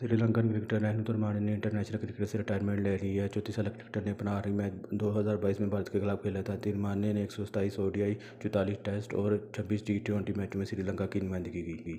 Sri Lankan cricketer रहनुर द्रमाणी ने international cricket से retirement ले ली है चौथी साल क्रिकेटर ने अपना आखिरी मैच 2022 में भारत के खिलाफ खेला था तिरमाने ने एक सौ सताईस ओडियाई चौतालीस टेस्ट और छब्बीस टी ट्वेंटी मैचों में श्रीलंका की नुमाइंदगी की